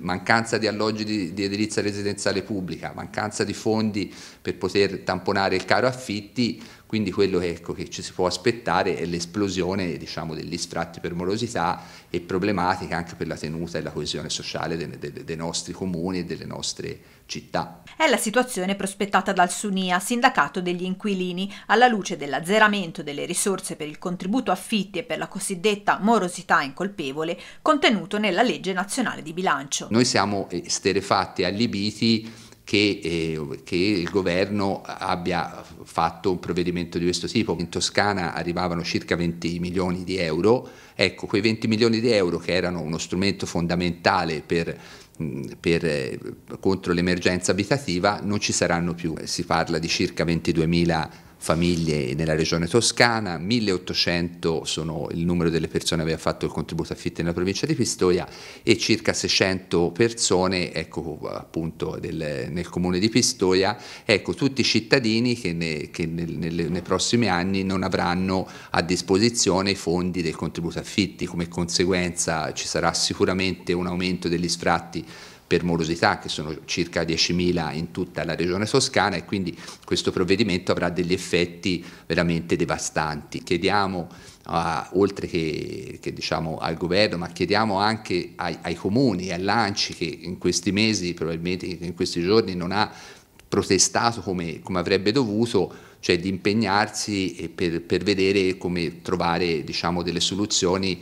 mancanza di alloggi di, di, edilizia residenziale pubblica, mancanza di fondi per poter tamponare il caro affitti, quindi quello che, ecco, che, ci si può aspettare è l'esplosione diciamo, degli sfratti per morosità e problematiche anche per la tenuta e la coesione sociale dei, dei, dei nostri comuni e delle nostre città. È la situazione prospettata dal SUNIA, sindacato degli inquilini, alla luce dell'azzeramento delle risorse per il contributo affitti e per la cosiddetta morosità incolpevole contenuto nella legge nazionale di bilancio. Noi siamo esterefatti, allibiti che, eh, che, il governo abbia fatto un provvedimento di questo tipo. In Toscana arrivavano circa 20 milioni di euro, ecco quei 20 milioni di euro che erano uno strumento fondamentale per, per, eh, contro l'emergenza abitativa non ci saranno più, si parla di circa 22 mila euro famiglie nella regione toscana, 1800 sono il numero delle persone che aveva fatto il contributo affitto nella provincia di Pistoia e circa 600 persone ecco, appunto, del, nel comune di Pistoia, ecco, tutti cittadini che, ne, che nel, nelle, nei prossimi anni non avranno a disposizione i fondi del contributo affitti, come conseguenza ci sarà sicuramente un aumento degli sfratti per morosità, che sono circa 10.000 in tutta la regione toscana e quindi questo provvedimento avrà degli effetti veramente devastanti. Chiediamo Uh, oltre che, che diciamo, al governo, ma chiediamo anche ai, ai comuni, all'ANCI che in questi mesi, probabilmente in questi giorni, non ha protestato come, come avrebbe dovuto, cioè di impegnarsi per, per vedere come trovare diciamo, delle soluzioni